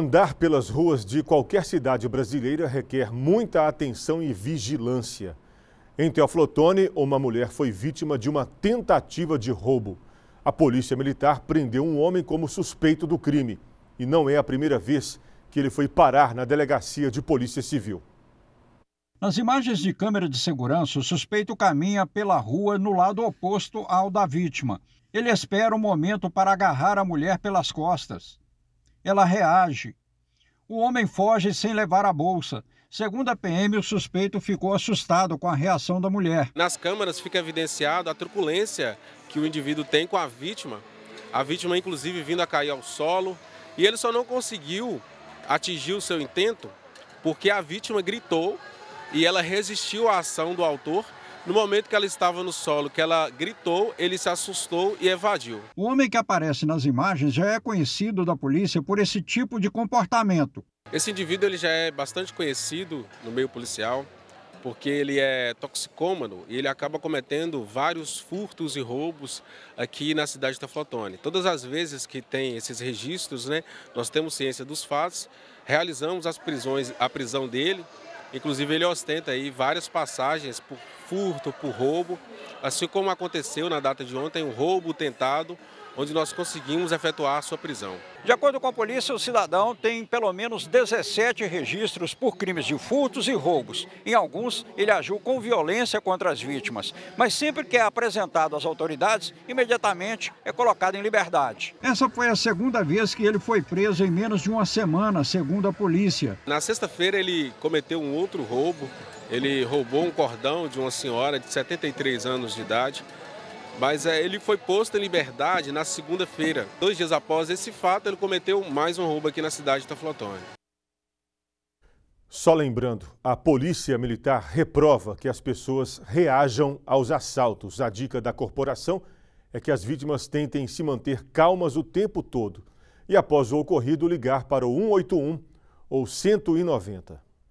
Andar pelas ruas de qualquer cidade brasileira requer muita atenção e vigilância. Em Teoflotone, uma mulher foi vítima de uma tentativa de roubo. A polícia militar prendeu um homem como suspeito do crime. E não é a primeira vez que ele foi parar na delegacia de polícia civil. Nas imagens de câmera de segurança, o suspeito caminha pela rua no lado oposto ao da vítima. Ele espera um momento para agarrar a mulher pelas costas. Ela reage. O homem foge sem levar a bolsa. Segundo a PM, o suspeito ficou assustado com a reação da mulher. Nas câmeras fica evidenciado a truculência que o indivíduo tem com a vítima. A vítima, inclusive, vindo a cair ao solo. E ele só não conseguiu atingir o seu intento porque a vítima gritou e ela resistiu à ação do autor no momento que ela estava no solo, que ela gritou, ele se assustou e evadiu. O homem que aparece nas imagens já é conhecido da polícia por esse tipo de comportamento. Esse indivíduo ele já é bastante conhecido no meio policial, porque ele é toxicômano e ele acaba cometendo vários furtos e roubos aqui na cidade de Taflotone. Todas as vezes que tem esses registros, né, nós temos ciência dos fatos, realizamos as prisões, a prisão dele, Inclusive ele ostenta aí várias passagens por furto, por roubo, assim como aconteceu na data de ontem, um roubo tentado, onde nós conseguimos efetuar a sua prisão. De acordo com a polícia, o cidadão tem pelo menos 17 registros por crimes de furtos e roubos. Em alguns, ele agiu com violência contra as vítimas, mas sempre que é apresentado às autoridades, imediatamente é colocado em liberdade. Essa foi a segunda vez que ele foi preso em menos de uma semana, segundo a polícia. Na sexta-feira, ele cometeu um outro roubo ele roubou um cordão de uma senhora de 73 anos de idade, mas é, ele foi posto em liberdade na segunda-feira. Dois dias após esse fato, ele cometeu mais um roubo aqui na cidade de Taflotone. Só lembrando, a Polícia Militar reprova que as pessoas reajam aos assaltos. A dica da corporação é que as vítimas tentem se manter calmas o tempo todo e, após o ocorrido, ligar para o 181 ou 190.